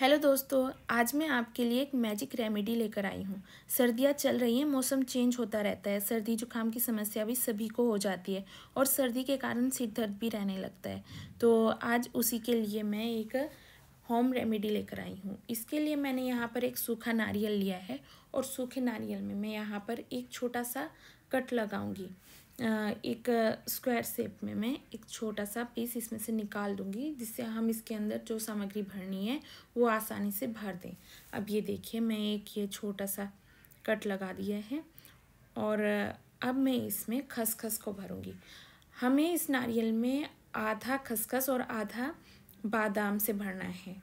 hello दोस्तों आज मैं आपके लिए एक मैजिक रेमेडी लेकर आई हूँ सर्दियाँ चल रही हैं मौसम चेंज होता रहता है सर्दी जुकाम की समस्या भी सभी को हो जाती है और सर्दी के कारण सिर दर्द भी रहने लगता है तो आज उसी के लिए मैं एक होम रेमेडी लेकर आई हूँ इसके लिए मैंने यहाँ पर एक सूखा नारियल लिया है और सूखे नारियल में मैं यहाँ पर एक छोटा सा कट लगाऊँगी एक स्क्वायर शेप में मैं एक छोटा सा पीस इसमें से निकाल दूंगी जिससे हम इसके अंदर जो सामग्री भरनी है वो आसानी से भर दें अब ये देखिए मैं एक ये छोटा सा कट लगा दिया है और अब मैं इसमें खसखस को भरूंगी हमें इस नारियल में आधा खसखस और आधा बादाम से भरना है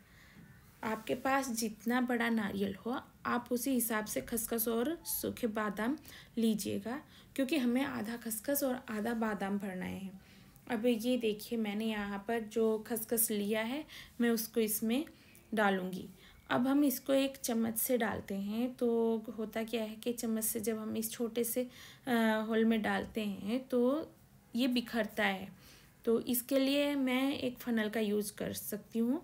आपके पास जितना बड़ा नारियल हो आप उसी हिसाब से खसखस और सूखे बादाम लीजिएगा क्योंकि हमें आधा खसखस और आधा बादाम भरना है अब ये देखिए मैंने यहाँ पर जो खसखस लिया है मैं उसको इसमें डालूँगी अब हम इसको एक चम्मच से डालते हैं तो होता क्या है कि चम्मच से जब हम इस छोटे से होल में डालते हैं तो ये बिखरता है तो इसके लिए मैं एक फनल का यूज़ कर सकती हूँ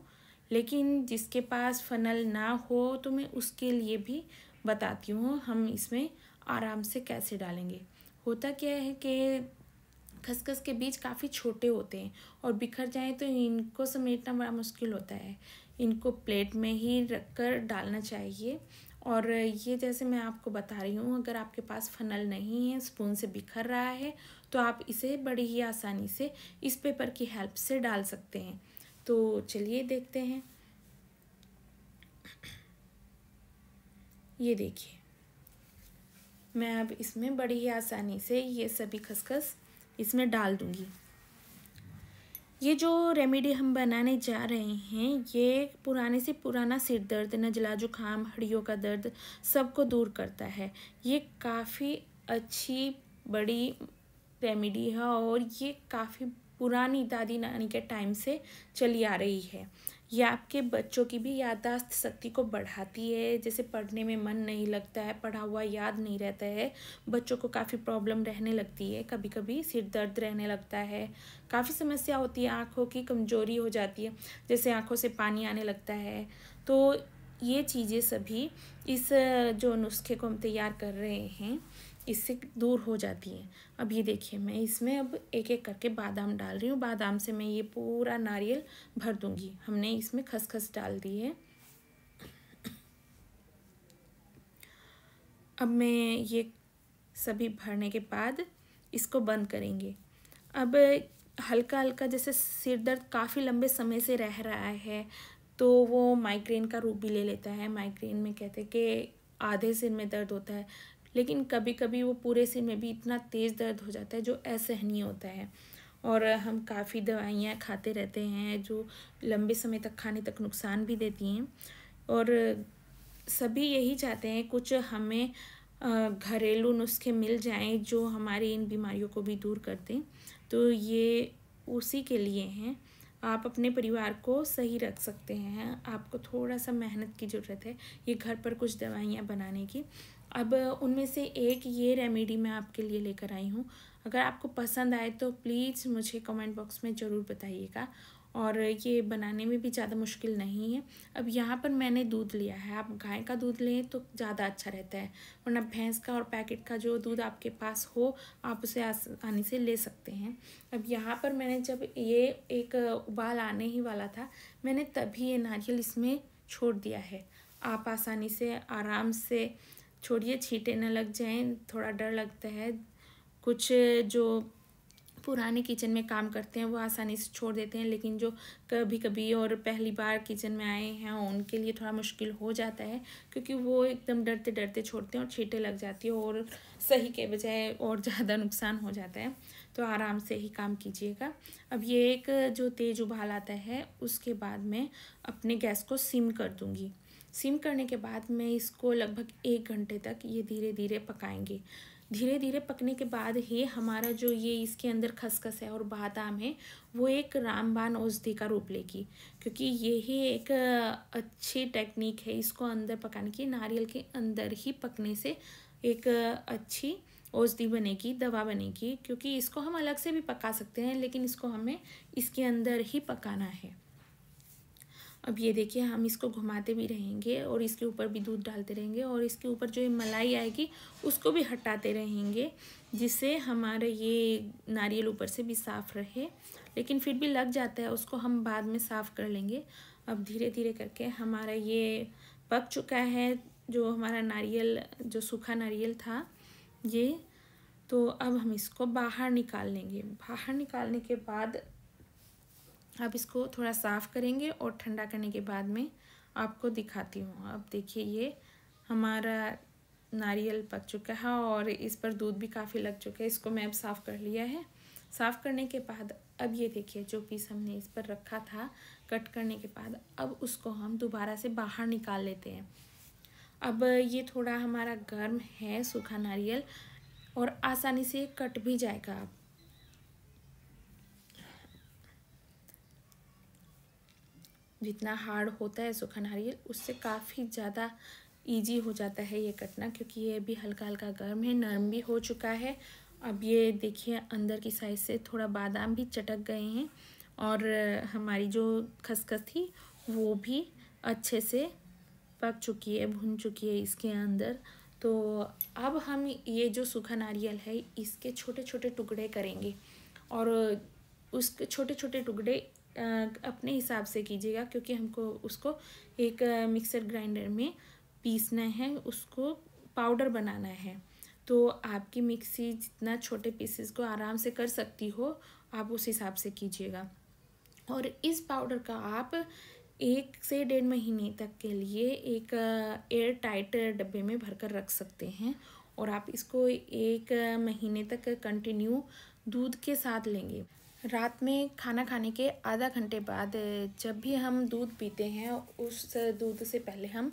लेकिन जिसके पास फनल ना हो तो मैं उसके लिए भी बताती हूँ हम इसमें आराम से कैसे डालेंगे होता क्या है कि खसखस के बीज काफ़ी छोटे होते हैं और बिखर जाए तो इनको समेटना बड़ा मुश्किल होता है इनको प्लेट में ही रख कर डालना चाहिए और ये जैसे मैं आपको बता रही हूँ अगर आपके पास फनल नहीं है स्पून से बिखर रहा है तो आप इसे बड़ी ही आसानी से इस पेपर की हेल्प से डाल सकते हैं तो चलिए देखते हैं ये देखिए मैं अब इसमें बड़ी ही आसानी से ये सभी खसखस इसमें डाल दूँगी ये जो रेमेडी हम बनाने जा रहे हैं ये पुराने से पुराना सिर दर्द नजला जुकाम हड्डियों का दर्द सबको दूर करता है ये काफ़ी अच्छी बड़ी रेमेडी है और ये काफ़ी पुरानी दादी नानी के टाइम से चली आ रही है यह आपके बच्चों की भी याददाश्त शक्ति को बढ़ाती है जैसे पढ़ने में मन नहीं लगता है पढ़ा हुआ याद नहीं रहता है बच्चों को काफ़ी प्रॉब्लम रहने लगती है कभी कभी सिर दर्द रहने लगता है काफ़ी समस्या होती है आँखों की कमजोरी हो जाती है जैसे आँखों से पानी आने लगता है तो ये चीज़ें सभी इस जो नुस्खे को हम तैयार कर रहे हैं इससे दूर हो जाती है अब ये देखिए मैं इसमें अब एक एक करके बादाम डाल रही हूँ बादाम से मैं ये पूरा नारियल भर दूँगी हमने इसमें खसखस डाल दी है अब मैं ये सभी भरने के बाद इसको बंद करेंगे अब हल्का हल्का जैसे सिर दर्द काफ़ी लंबे समय से रह रहा है तो वो माइग्रेन का रूप भी ले लेता है माइग्रेन में कहते हैं कि आधे सिर में दर्द होता है लेकिन कभी कभी वो पूरे सिर में भी इतना तेज़ दर्द हो जाता है जो असहनीय होता है और हम काफ़ी दवाइयाँ खाते रहते हैं जो लंबे समय तक खाने तक नुकसान भी देती हैं और सभी यही चाहते हैं कुछ हमें घरेलू नुस्खे मिल जाएं जो हमारी इन बीमारियों को भी दूर कर दें तो ये उसी के लिए हैं आप अपने परिवार को सही रख सकते हैं आपको थोड़ा सा मेहनत की ज़रूरत है ये घर पर कुछ दवाइयाँ बनाने की अब उनमें से एक ये रेमेडी मैं आपके लिए लेकर आई हूँ अगर आपको पसंद आए तो प्लीज़ मुझे कमेंट बॉक्स में ज़रूर बताइएगा और ये बनाने में भी ज़्यादा मुश्किल नहीं है अब यहाँ पर मैंने दूध लिया है आप गाय का दूध लें तो ज़्यादा अच्छा रहता है वरना भैंस का और पैकेट का जो दूध आपके पास हो आप उसे आसानी से ले सकते हैं अब यहाँ पर मैंने जब ये एक उबाल आने ही वाला था मैंने तभी ये नारियल इसमें छोड़ दिया है आप आसानी से आराम से छोड़िए छीटे ना लग जाएं थोड़ा डर लगता है कुछ जो पुराने किचन में काम करते हैं वो आसानी से छोड़ देते हैं लेकिन जो कभी कभी और पहली बार किचन में आए हैं उनके लिए थोड़ा मुश्किल हो जाता है क्योंकि वो एकदम डरते डरते छोड़ते हैं और छीटे लग जाती है और सही के बजाय और ज़्यादा नुकसान हो जाता है तो आराम से ही काम कीजिएगा अब ये एक जो तेज़ उबाल आता है उसके बाद मैं अपने गैस को सिम कर दूँगी सिम करने के बाद मैं इसको लगभग एक घंटे तक ये धीरे धीरे पकाएंगे धीरे धीरे पकने के बाद ही हमारा जो ये इसके अंदर खसखस है और बादाम है वो एक रामबान औषधि का रूप लेगी क्योंकि यही एक अच्छी टेक्निक है इसको अंदर पकाने की नारियल के अंदर ही पकने से एक अच्छी औषधि बनेगी दवा बनेगी क्योंकि इसको हम अलग से भी पका सकते हैं लेकिन इसको हमें इसके अंदर ही पकाना है अब ये देखिए हम इसको घुमाते भी रहेंगे और इसके ऊपर भी दूध डालते रहेंगे और इसके ऊपर जो ये मलाई आएगी उसको भी हटाते रहेंगे जिससे हमारा ये नारियल ऊपर से भी साफ़ रहे लेकिन फिर भी लग जाता है उसको हम बाद में साफ़ कर लेंगे अब धीरे धीरे करके हमारा ये पक चुका है जो हमारा नारियल जो सूखा नारियल था ये तो अब हम इसको बाहर निकाल लेंगे बाहर निकालने के बाद अब इसको थोड़ा साफ़ करेंगे और ठंडा करने के बाद में आपको दिखाती हूँ अब देखिए ये हमारा नारियल पक चुका है और इस पर दूध भी काफ़ी लग चुका है इसको मैं अब साफ़ कर लिया है साफ़ करने के बाद अब ये देखिए जो पीस हमने इस पर रखा था कट करने के बाद अब उसको हम दोबारा से बाहर निकाल लेते हैं अब ये थोड़ा हमारा गर्म है सूखा नारियल और आसानी से कट भी जाएगा अब जितना हार्ड होता है सूखा नारियल उससे काफ़ी ज़्यादा ईजी हो जाता है ये कटना क्योंकि ये अभी हल्का हल्का गर्म है नरम भी हो चुका है अब ये देखिए अंदर की साइड से थोड़ा बादाम भी चटक गए हैं और हमारी जो खसखस थी वो भी अच्छे से पक चुकी है भुन चुकी है इसके अंदर तो अब हम ये जो सूखा नारियल है इसके छोटे छोटे टुकड़े करेंगे और उसके छोटे छोटे टुकड़े अपने हिसाब से कीजिएगा क्योंकि हमको उसको एक मिक्सर ग्राइंडर में पीसना है उसको पाउडर बनाना है तो आपकी मिक्सी जितना छोटे पीसेस को आराम से कर सकती हो आप उस हिसाब से कीजिएगा और इस पाउडर का आप एक से डेढ़ महीने तक के लिए एक एयर टाइट डब्बे में भरकर रख सकते हैं और आप इसको एक महीने तक कंटिन्यू दूध के साथ लेंगे रात में खाना खाने के आधा घंटे बाद जब भी हम दूध पीते हैं उस दूध से पहले हम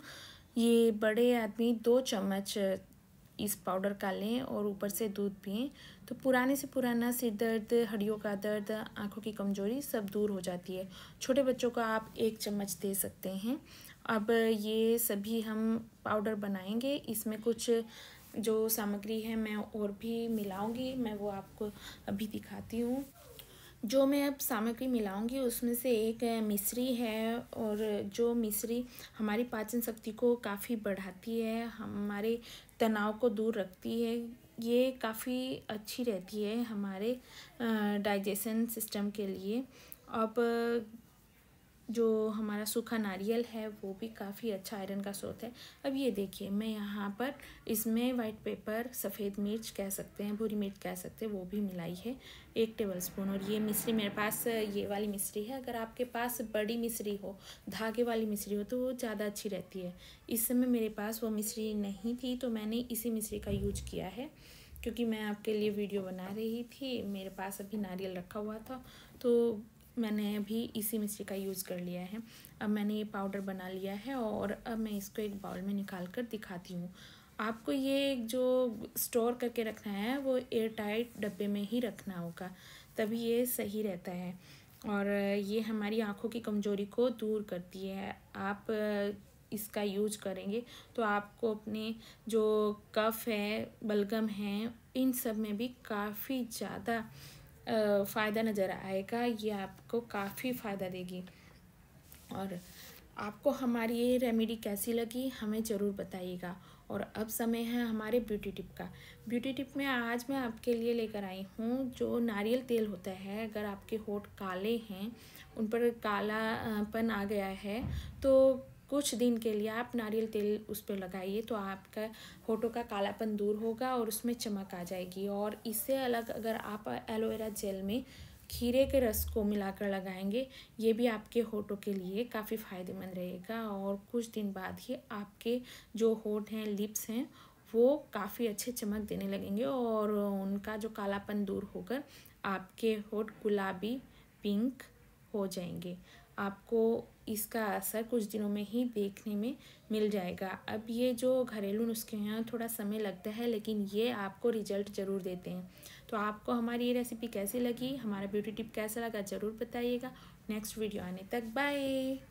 ये बड़े आदमी दो चम्मच इस पाउडर का लें और ऊपर से दूध पिए तो पुराने से पुराना सिर दर्द हड्डियों का दर्द आंखों की कमजोरी सब दूर हो जाती है छोटे बच्चों का आप एक चम्मच दे सकते हैं अब ये सभी हम पाउडर बनाएंगे इसमें कुछ जो सामग्री है मैं और भी मिलाऊंगी मैं वो आपको अभी दिखाती हूँ जो मैं अब सामग्री मिलाऊंगी उसमें से एक मिश्री है और जो मिश्री हमारी पाचन शक्ति को काफ़ी बढ़ाती है हमारे तनाव को दूर रखती है ये काफ़ी अच्छी रहती है हमारे डाइजेशन सिस्टम के लिए अब जो हमारा सूखा नारियल है वो भी काफ़ी अच्छा आयरन का स्रोत है अब ये देखिए मैं यहाँ पर इसमें वाइट पेपर सफ़ेद मिर्च कह सकते हैं भूरी मिर्च कह सकते हैं वो भी मिलाई है एक टेबल स्पून और ये मिश्री मेरे पास ये वाली मिश्री है अगर आपके पास बड़ी मिश्री हो धागे वाली मिश्री हो तो वो ज़्यादा अच्छी रहती है इस समय मेरे पास वो मिश्री नहीं थी तो मैंने इसी मिश्री का यूज किया है क्योंकि मैं आपके लिए वीडियो बना रही थी मेरे पास अभी नारियल रखा हुआ था तो मैंने अभी इसी मिश्री का यूज़ कर लिया है अब मैंने ये पाउडर बना लिया है और अब मैं इसको एक बाउल में निकाल कर दिखाती हूँ आपको ये जो स्टोर करके रखना है वो एयर टाइट डब्बे में ही रखना होगा तभी ये सही रहता है और ये हमारी आँखों की कमज़ोरी को दूर करती है आप इसका यूज करेंगे तो आपको अपने जो कफ है बलगम है इन सब में भी काफ़ी ज़्यादा फ़ायदा नज़र आएगा ये आपको काफ़ी फ़ायदा देगी और आपको हमारी ये रेमेडी कैसी लगी हमें ज़रूर बताइएगा और अब समय है हमारे ब्यूटी टिप का ब्यूटी टिप में आज मैं आपके लिए लेकर आई हूँ जो नारियल तेल होता है अगर आपके होठ काले हैं उन पर कालापन आ गया है तो कुछ दिन के लिए आप नारियल तेल उस पर लगाइए तो आपका होठों का कालापन दूर होगा और उसमें चमक आ जाएगी और इससे अलग अगर आप एलोवेरा जेल में खीरे के रस को मिलाकर लगाएंगे ये भी आपके होठों के लिए काफ़ी फ़ायदेमंद रहेगा और कुछ दिन बाद ही आपके जो होठ हैं लिप्स हैं वो काफ़ी अच्छे चमक देने लगेंगे और उनका जो कालापन दूर होकर आपके होठ गुलाबी पिंक हो जाएंगे आपको इसका असर कुछ दिनों में ही देखने में मिल जाएगा अब ये जो घरेलू नुस्खे हैं थोड़ा समय लगता है लेकिन ये आपको रिजल्ट ज़रूर देते हैं तो आपको हमारी ये रेसिपी कैसी लगी हमारा ब्यूटी टिप कैसा लगा ज़रूर बताइएगा नेक्स्ट वीडियो आने तक बाय